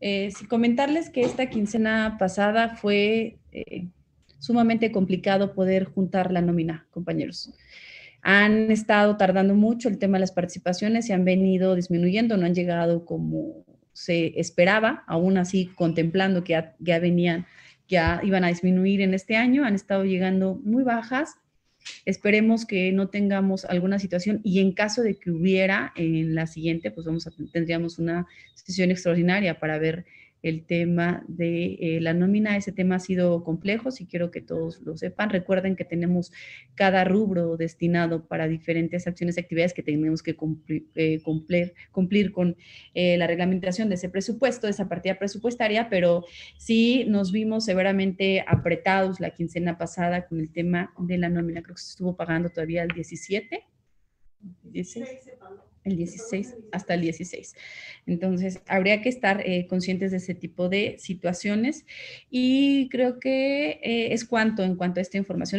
Eh, si comentarles que esta quincena pasada fue eh, sumamente complicado poder juntar la nómina, compañeros. Han estado tardando mucho el tema de las participaciones, y han venido disminuyendo, no han llegado como se esperaba, aún así contemplando que ya venían, ya iban a disminuir en este año, han estado llegando muy bajas Esperemos que no tengamos alguna situación y en caso de que hubiera en la siguiente, pues vamos tendríamos una sesión extraordinaria para ver el tema de eh, la nómina. Ese tema ha sido complejo, si quiero que todos lo sepan. Recuerden que tenemos cada rubro destinado para diferentes acciones y actividades que tenemos que cumplir, eh, cumplir, con eh, la reglamentación de ese presupuesto, de esa partida presupuestaria, pero sí nos vimos severamente apretados la quincena pasada con el tema de la nómina. Creo que se estuvo pagando todavía el 17 el 16 hasta el 16. Entonces, habría que estar eh, conscientes de ese tipo de situaciones y creo que eh, es cuanto en cuanto a esta información.